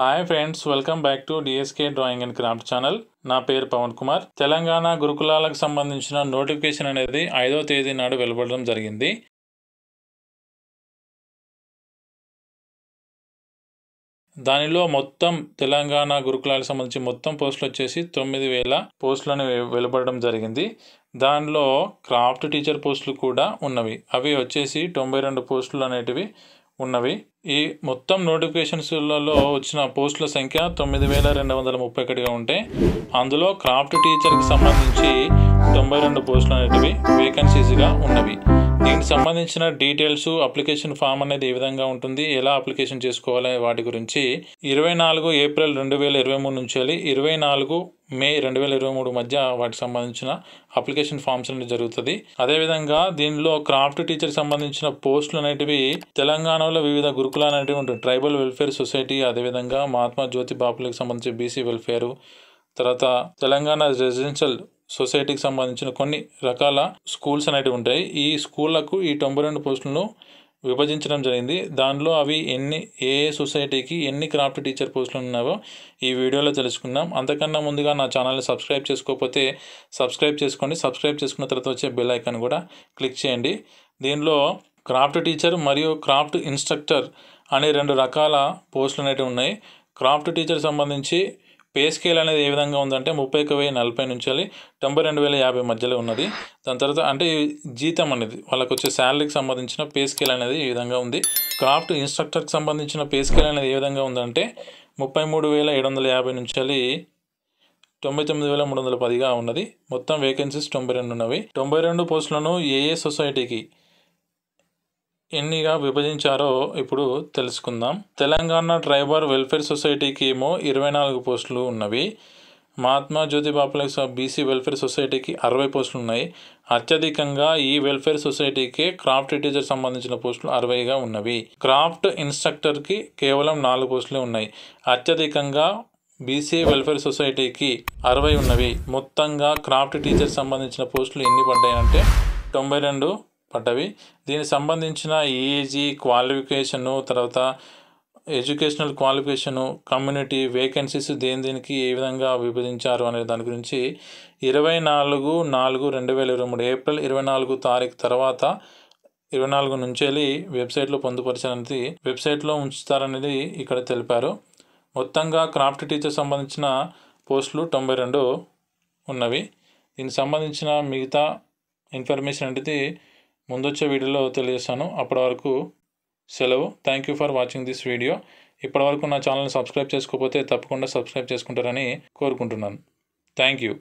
hi friends welcome back to DSK drawing and craft channel నా పేరు పవన్ కుమార్ తెలంగాణ గురుకులాలకు సంబంధించిన notification అనేది ఐదో తేదీ నాడు వెలువడడం జరిగింది దానిలో మొత్తం తెలంగాణ గురుకులాలకు సంబంధించి మొత్తం పోస్టులు వచ్చేసి తొమ్మిది వేల పోస్టులను వెలువడడం జరిగింది దానిలో క్రాఫ్ట్ టీచర్ పోస్టులు కూడా ఉన్నవి అవి వచ్చేసి తొంభై రెండు పోస్టులు అనేటివి ఉన్నవి ఈ మొత్తం నోటిఫికేషన్స్లలో వచ్చిన పోస్టుల సంఖ్య తొమ్మిది వేల రెండు వందల ముప్పై ఒకటిగా ఉంటే అందులో క్రాఫ్ట్ టీచర్కి సంబంధించి తొంభై రెండు పోస్టులు అనేటివి వేకెన్సీస్గా ఉన్నవి దీనికి సంబంధించిన డీటెయిల్స్ అప్లికేషన్ ఫామ్ అనేది ఏ విధంగా ఉంటుంది ఎలా అప్లికేషన్ చేసుకోవాలి వాటి గురించి ఇరవై నాలుగు ఏప్రిల్ రెండు వేల ఇరవై మూడు నుంచి వెళ్ళి ఇరవై నాలుగు మే రెండు వేల ఇరవై మూడు మధ్య వాటికి సంబంధించిన అప్లికేషన్ ఫామ్స్ అనేది జరుగుతుంది అదేవిధంగా దీనిలో క్రాఫ్ట్ టీచర్ సంబంధించిన పోస్టులు అనేటివి తెలంగాణలో వివిధ గురుకుల అనేటివి ఉంటాయి ట్రైబల్ వెల్ఫేర్ సొసైటీ అదేవిధంగా మహాత్మా జ్యోతి బాపులకు సంబంధించి బీసీ వెల్ఫేరు తర్వాత తెలంగాణ రెసిడెన్షియల్ సొసైటీకి సంబంధించిన కొన్ని రకాల స్కూల్స్ అనేవి ఉంటాయి ఈ స్కూళ్ళకు ఈ తొంభై రెండు పోస్టులను విభజించడం జరిగింది దానిలో అవి ఎన్ని ఏ ఏ సొసైటీకి ఎన్ని క్రాఫ్ట్ టీచర్ పోస్టులు ఉన్నాయో ఈ వీడియోలో తెలుసుకుందాం అంతకన్నా ముందుగా నా ఛానల్ని సబ్స్క్రైబ్ చేసుకోకపోతే సబ్స్క్రైబ్ చేసుకోండి సబ్స్క్రైబ్ చేసుకున్న తర్వాత వచ్చే బెల్ ఐకాన్ కూడా క్లిక్ చేయండి దీనిలో క్రాఫ్ట్ టీచర్ మరియు క్రాఫ్ట్ ఇన్స్ట్రక్టర్ అనే రెండు రకాల పోస్టులు అనేవి ఉన్నాయి క్రాఫ్ట్ టీచర్ సంబంధించి పే స్కేల్ అనేది ఏ విధంగా ఉందంటే ముప్పై ఒక వెయ్యి నలభై నుంచి తొంభై రెండు వేల యాభై మధ్యలో ఉన్నది దాని తర్వాత అంటే జీతం అనేది వాళ్ళకు వచ్చే శాలరీకి సంబంధించిన పే స్కేల్ అనేది ఈ విధంగా ఉంది క్రాఫ్ట్ ఇన్స్ట్రక్టర్కి సంబంధించిన పే స్కేల్ అనేది ఏ విధంగా ఉందంటే ముప్పై మూడు వేల ఏడు వందల యాభై నుంచి తొంభై తొమ్మిది వేల మూడు వందల పదిగా ఉన్నది మొత్తం వేకెన్సీస్ తొంభై రెండు ఉన్నవి తొంభై రెండు పోస్టులను ఏఏ సొసైటీకి ఎన్నిగా విభజించారో ఇప్పుడు తెలుసుకుందాం తెలంగాణ ట్రైబర్ వెల్ఫేర్ సొసైటీకి ఏమో ఇరవై నాలుగు పోస్టులు ఉన్నవి మహాత్మా జ్యోతిబాపులే బీసీ వెల్ఫేర్ సొసైటీకి అరవై పోస్టులు ఉన్నాయి అత్యధికంగా ఈ వెల్ఫేర్ సొసైటీకి క్రాఫ్ట్ టీచర్ సంబంధించిన పోస్టులు అరవైగా ఉన్నవి క్రాఫ్ట్ ఇన్స్ట్రక్టర్కి కేవలం నాలుగు పోస్టులే ఉన్నాయి అత్యధికంగా బీసీ వెల్ఫేర్ సొసైటీకి అరవై ఉన్నవి మొత్తంగా క్రాఫ్ట్ టీచర్ సంబంధించిన పోస్టులు ఎన్ని పడ్డాయంటే తొంభై రెండు పడ్డవి దీనికి సంబంధించిన ఏజీ క్వాలిఫికేషను తర్వాత ఎడ్యుకేషనల్ క్వాలిఫికేషను కమ్యూనిటీ వేకెన్సీస్ దేని దీనికి ఏ విధంగా విభజించారు అనే దాని గురించి ఇరవై నాలుగు నాలుగు రెండు వేల ఇరవై మూడు ఏప్రిల్ ఇరవై నాలుగు తారీఖు తర్వాత ఇరవై నాలుగు నుంచి వెళ్ళి వెబ్సైట్లో పొందుపరచడానికి వెబ్సైట్లో ఉంచుతారనేది ఇక్కడ తెలిపారు మొత్తంగా క్రాఫ్ట్ టీచర్ సంబంధించిన పోస్టులు తొంభై రెండు ఉన్నవి దీనికి సంబంధించిన మిగతా ఇన్ఫర్మేషన్ అనేది ముందొచ్చే వీడియోలో తెలియజేస్తాను అప్పటి వరకు సెలవు thank you for watching this video ఇప్పటి వరకు నా ఛానల్ని సబ్స్క్రైబ్ చేసుకోకపోతే తప్పకుండా సబ్స్క్రైబ్ చేసుకుంటారని కోరుకుంటున్నాను థ్యాంక్ యూ